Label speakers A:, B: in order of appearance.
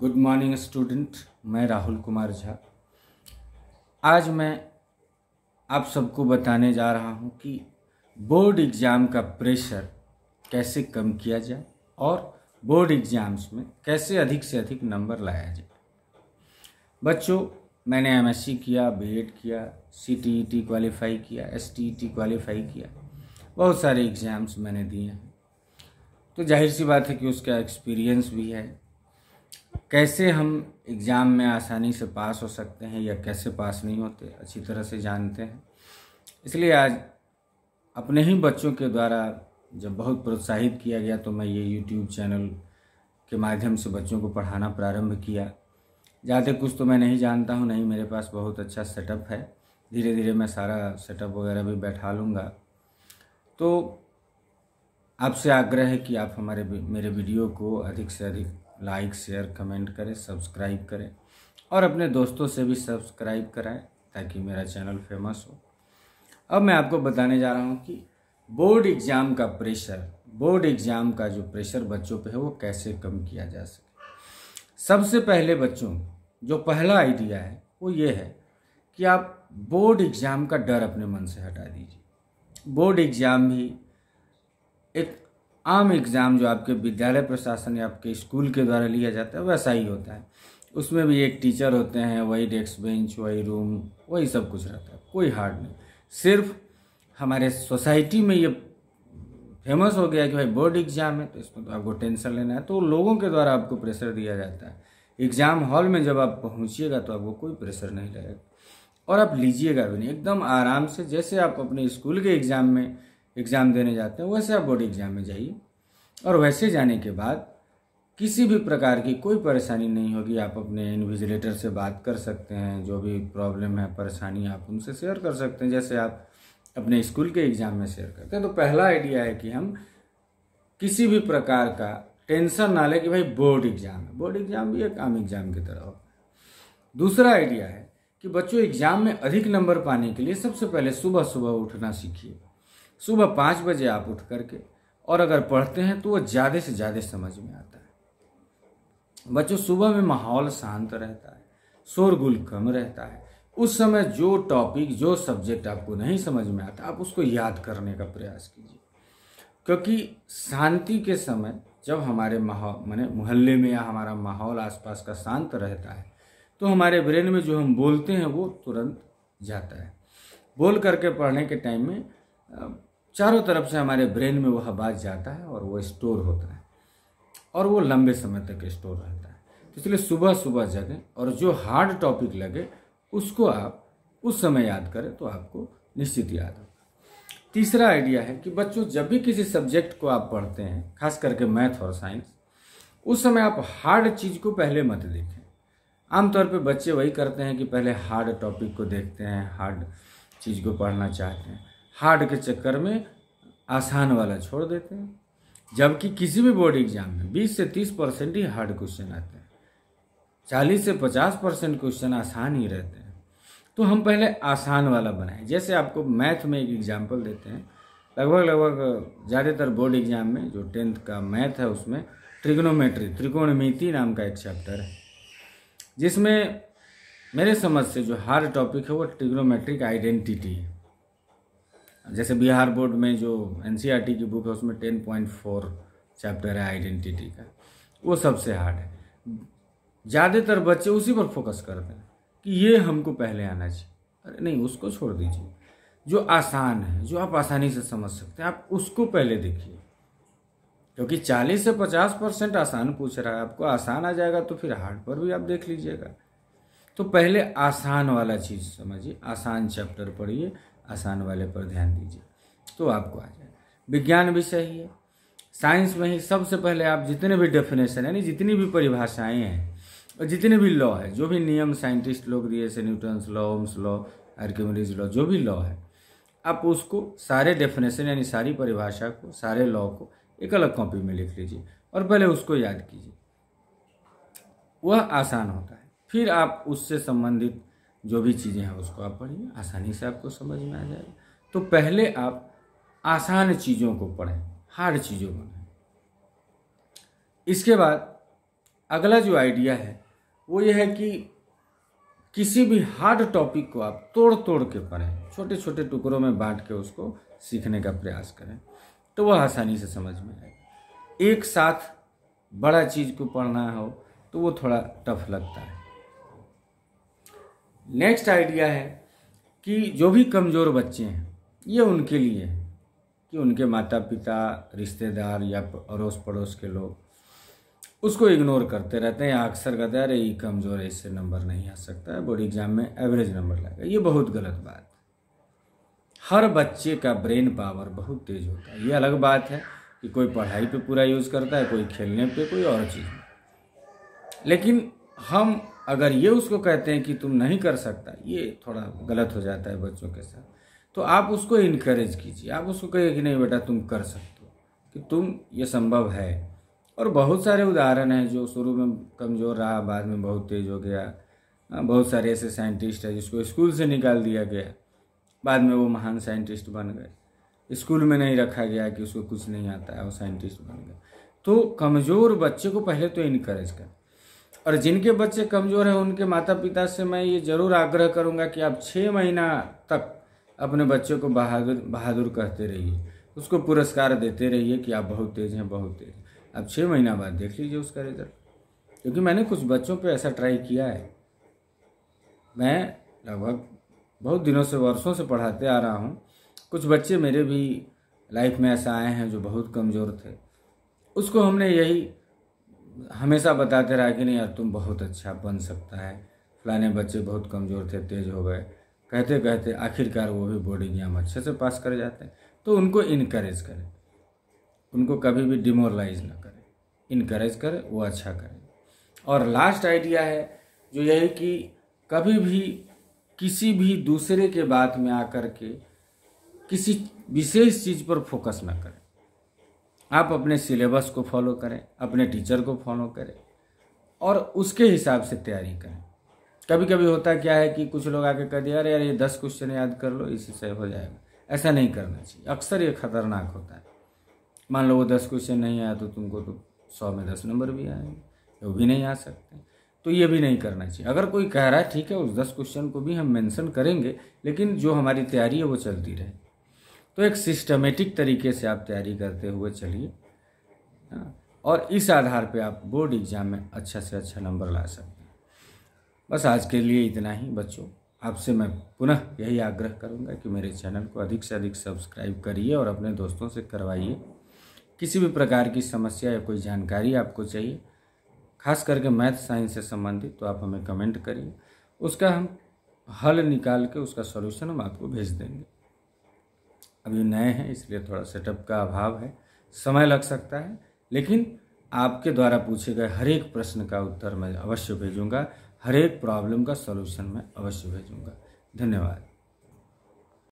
A: good morning student मैं राहुल कुमार झा आज मैं आप सबको बताने जा रहा हूँ कि बोर्ड एग्ज़ाम का प्रेशर कैसे कम किया जाए और बोर्ड एग्ज़ाम्स में कैसे अधिक से अधिक नंबर लाया जाए बच्चों मैंने एमएससी किया बीएड किया सीटीईटी क्वालिफ़ाई e किया एसटीईटी क्वालिफ़ाई e किया बहुत सारे एग्ज़ाम्स मैंने दिए हैं तो जाहिर सी बात है कि उसका एक्सपीरियंस भी है कैसे हम एग्ज़ाम में आसानी से पास हो सकते हैं या कैसे पास नहीं होते अच्छी तरह से जानते हैं इसलिए आज अपने ही बच्चों के द्वारा जब बहुत प्रोत्साहित किया गया तो मैं ये यूट्यूब चैनल के माध्यम से बच्चों को पढ़ाना प्रारंभ किया ज़्यादा कुछ तो मैं नहीं जानता हूँ नहीं मेरे पास बहुत अच्छा सेटअप है धीरे धीरे मैं सारा सेटअप वगैरह भी बैठा लूँगा तो आपसे आग्रह है कि आप हमारे मेरे वीडियो को अधिक से अधिक लाइक शेयर कमेंट करें सब्सक्राइब करें और अपने दोस्तों से भी सब्सक्राइब कराएं ताकि मेरा चैनल फेमस हो अब मैं आपको बताने जा रहा हूँ कि बोर्ड एग्ज़ाम का प्रेशर बोर्ड एग्ज़ाम का जो प्रेशर बच्चों पे है वो कैसे कम किया जा सके सबसे पहले बच्चों जो पहला आइडिया है वो ये है कि आप बोर्ड एग्ज़ाम का डर अपने मन से हटा दीजिए बोर्ड एग्ज़ाम भी एक आम एग्ज़ाम जो आपके विद्यालय प्रशासन या आपके स्कूल के द्वारा लिया जाता है वैसा ही होता है उसमें भी एक टीचर होते हैं वही डेस्क बेंच वही रूम वही सब कुछ रहता है कोई हार्ड नहीं सिर्फ हमारे सोसाइटी में ये फेमस हो गया कि भाई बोर्ड एग्ज़ाम है तो इसमें तो आपको टेंशन लेना है तो लोगों के द्वारा आपको प्रेशर दिया जाता है एग्ज़ाम हॉल में जब आप पहुँचिएगा तो आपको कोई प्रेशर नहीं लगेगा और आप लीजिएगा भी नहीं एकदम आराम से जैसे आप अपने स्कूल के एग्ज़ाम में एग्ज़ाम देने जाते हैं वैसे आप बोर्ड एग्ज़ाम में जाइए और वैसे जाने के बाद किसी भी प्रकार की कोई परेशानी नहीं होगी आप अपने इन्विजिलेटर से बात कर सकते हैं जो भी प्रॉब्लम है परेशानी आप उनसे शेयर कर सकते हैं जैसे आप अपने स्कूल के एग्ज़ाम में शेयर करते हैं तो पहला आइडिया है कि हम किसी भी प्रकार का टेंशन ना लें कि भाई बोर्ड एग्ज़ाम है बोर्ड एग्ज़ाम भी एक आम एग्ज़ाम की तरह होगा दूसरा आइडिया है कि बच्चों एग्ज़ाम में अधिक नंबर पाने के लिए सबसे पहले सुबह सुबह उठना सीखिए सुबह पाँच बजे आप उठ करके और अगर पढ़ते हैं तो वो ज़्यादा से ज़्यादा समझ में आता है बच्चों सुबह में माहौल शांत रहता है शोरगुल कम रहता है उस समय जो टॉपिक जो सब्जेक्ट आपको नहीं समझ में आता आप उसको याद करने का प्रयास कीजिए क्योंकि शांति के समय जब हमारे माहौल मैंने मोहल्ले में या हमारा माहौल आसपास का शांत रहता है तो हमारे ब्रेन में जो हम बोलते हैं वो तुरंत जाता है बोल करके पढ़ने के टाइम में चारों तरफ से हमारे ब्रेन में वह बाज जाता है और वो स्टोर होता है और वो लंबे समय तक स्टोर रहता है तो इसलिए सुबह सुबह जगें और जो हार्ड टॉपिक लगे उसको आप उस समय याद करें तो आपको निश्चित याद होगा तीसरा आइडिया है कि बच्चों जब भी किसी सब्जेक्ट को आप पढ़ते हैं खास करके मैथ और साइंस उस समय आप हार्ड चीज़ को पहले मत देखें आमतौर पर बच्चे वही करते हैं कि पहले हार्ड टॉपिक को देखते हैं हार्ड चीज़ को पढ़ना चाहते हैं हार्ड के चक्कर में आसान वाला छोड़ देते हैं जबकि किसी भी बोर्ड एग्जाम में 20 से 30 परसेंट ही हार्ड क्वेश्चन आते हैं 40 से 50 परसेंट क्वेश्चन आसान ही रहते हैं तो हम पहले आसान वाला बनाएं जैसे आपको मैथ में एक एग्जाम्पल देते हैं लगभग लगभग ज़्यादातर बोर्ड एग्जाम में जो टेंथ का मैथ है उसमें ट्रिग्नोमेट्री त्रिकोणमिति नाम का एक चैप्टर है जिसमें मेरे समझ से जो हार्ड टॉपिक है वो ट्रिग्नोमेट्रिक आइडेंटिटी है जैसे बिहार बोर्ड में जो एन e की बुक है उसमें टेन पॉइंट फोर चैप्टर है आइडेंटिटी का वो सबसे हार्ड है ज़्यादातर बच्चे उसी पर फोकस करते हैं कि ये हमको पहले आना चाहिए अरे नहीं उसको छोड़ दीजिए जो आसान है जो आप आसानी से समझ सकते हैं आप उसको पहले देखिए क्योंकि 40 से 50 परसेंट आसान पूछ रहा है आपको आसान आ जाएगा तो फिर हार्ड पर भी आप देख लीजिएगा तो पहले आसान वाला चीज़ समझिए आसान चैप्टर पढ़िए आसान वाले पर ध्यान दीजिए तो आपको आ जाए विज्ञान भी सही है साइंस में ही सबसे पहले आप जितने भी डेफिनेशन यानी जितनी भी परिभाषाएं हैं और जितने भी लॉ है जो भी नियम साइंटिस्ट लोग दिए जैसे Newton's law Ohm's law Archimedes law जो भी लॉ है आप उसको सारे डेफिनेशन यानी सारी परिभाषा को सारे लॉ को एक अलग कॉपी में लिख लीजिए और पहले उसको याद कीजिए वह आसान होता है फिर आप उससे संबंधित जो भी चीज़ें हैं उसको आप पढ़िए आसानी से आपको समझ में आ जाएगा तो पहले आप आसान चीज़ों को पढ़ें हार्ड चीज़ों को इसके बाद अगला जो आइडिया है वो ये है कि किसी भी हार्ड टॉपिक को आप तोड़ तोड़ के पढ़ें छोटे छोटे टुकड़ों में बांट के उसको सीखने का प्रयास करें तो वह आसानी से समझ में आएगा एक साथ बड़ा चीज़ को पढ़ना हो तो वो थोड़ा टफ लगता है नेक्स्ट आइडिया है कि जो भी कमज़ोर बच्चे हैं ये उनके लिए कि उनके माता पिता रिश्तेदार या अड़ोस पड़ोस के लोग उसको इग्नोर करते रहते हैं अक्सर कहते हैं अरे ये कमज़ोर है इससे नंबर नहीं आ सकता है बोर्ड एग्ज़ाम में एवरेज नंबर लगेगा ये बहुत गलत बात हर बच्चे का ब्रेन पावर बहुत तेज होता है ये अलग बात है कि कोई पढ़ाई पे पूरा यूज़ करता है कोई खेलने पे कोई और चीज़ में लेकिन हम अगर ये उसको कहते हैं कि तुम नहीं कर सकता ये थोड़ा गलत हो जाता है बच्चों के साथ तो आप उसको इनक्रेज कीजिए आप उसको कहिए कि नहीं बेटा तुम कर सकते हो कि तुम ये संभव है और बहुत सारे उदाहरण हैं जो शुरू में कमज़ोर रहा बाद में बहुत तेज़ हो गया हाँ, बहुत सारे ऐसे साइंटिस्ट हैं जिसको स्कूल से निकाल दिया गया बाद में वो महान साइंटिस्ट बन गए स्कूल में नहीं रखा गया कि उसको कुछ नहीं आता है वो साइंटिस्ट बन गया तो कमज़ोर बच्चे को पहले तो इनक्रेज करें और जिनके बच्चे कमज़ोर हैं उनके माता पिता से मैं ये ज़रूर आग्रह करूँगा कि आप छः महीना तक अपने बच्चों को बहादुर बहादुर कहते रहिए उसको पुरस्कार देते रहिए कि आप बहुत तेज़ हैं बहुत तेज़ आप छः महीना बाद देख लीजिए उसका रिजल्ट क्योंकि मैंने कुछ बच्चों पे ऐसा ट्राई किया है मैं लगभग बहुत दिनों से वर्षों से पढ़ाते आ रहा हूँ कुछ बच्चे मेरे भी लाइफ में ऐसा आए हैं जो बहुत कमज़ोर थे उसको हमने यही हमेशा बताते रहा कि नहीं यार तुम बहुत अच्छा बन सकता है फलाने बच्चे बहुत कमज़ोर थे तेज हो गए कहते कहते आखिरकार वो भी बोर्डिंग एग्जाम अच्छे से पास कर जाते हैं तो उनको इनक्रेज करें उनको कभी भी डिमोरलाइज ना करें इनक्रेज करें वो अच्छा करें और लास्ट आइडिया है जो यह है कि कभी भी किसी भी दूसरे के बात में आकर के किसी विशेष चीज़ पर फोकस ना करें आप अपने सिलेबस को फॉलो करें अपने टीचर को फॉलो करें और उसके हिसाब से तैयारी करें कभी कभी होता क्या है कि कुछ लोग आके कह दिया अरे यार ये दस क्वेश्चन याद कर लो इसी से हो जाएगा ऐसा नहीं करना चाहिए अक्सर ये खतरनाक होता है मान लो वो दस क्वेश्चन नहीं आया तो तुमको तो सौ में दस नंबर भी आएंगे वो भी नहीं आ सकते तो ये भी नहीं करना चाहिए अगर कोई कह रहा है ठीक है उस दस क्वेश्चन को भी हम मेंशन करेंगे लेकिन जो हमारी तैयारी है वो चलती रहे तो एक सिस्टमेटिक तरीके से आप तैयारी करते हुए चलिए हाँ, और इस आधार पे आप बोर्ड एग्ज़ाम में अच्छा से अच्छा नंबर ला सकते हैं बस आज के लिए इतना ही बच्चों आपसे मैं पुनः यही आग्रह करूंगा कि मेरे चैनल को अधिक से अधिक सब्सक्राइब करिए और अपने दोस्तों से करवाइए किसी भी प्रकार की समस्या या कोई जानकारी आपको चाहिए खास करके मैथ साइंस से संबंधित तो आप हमें कमेंट करिए उसका हम हल निकाल के उसका सॉल्यूशन हम आपको भेज देंगे अभी नए हैं इसलिए थोड़ा सेटअप का अभाव है समय लग सकता है लेकिन आपके द्वारा पूछे गए हर एक प्रश्न का उत्तर मैं अवश्य भेजूंगा हर एक प्रॉब्लम का सलूशन मैं अवश्य भेजूंगा धन्यवाद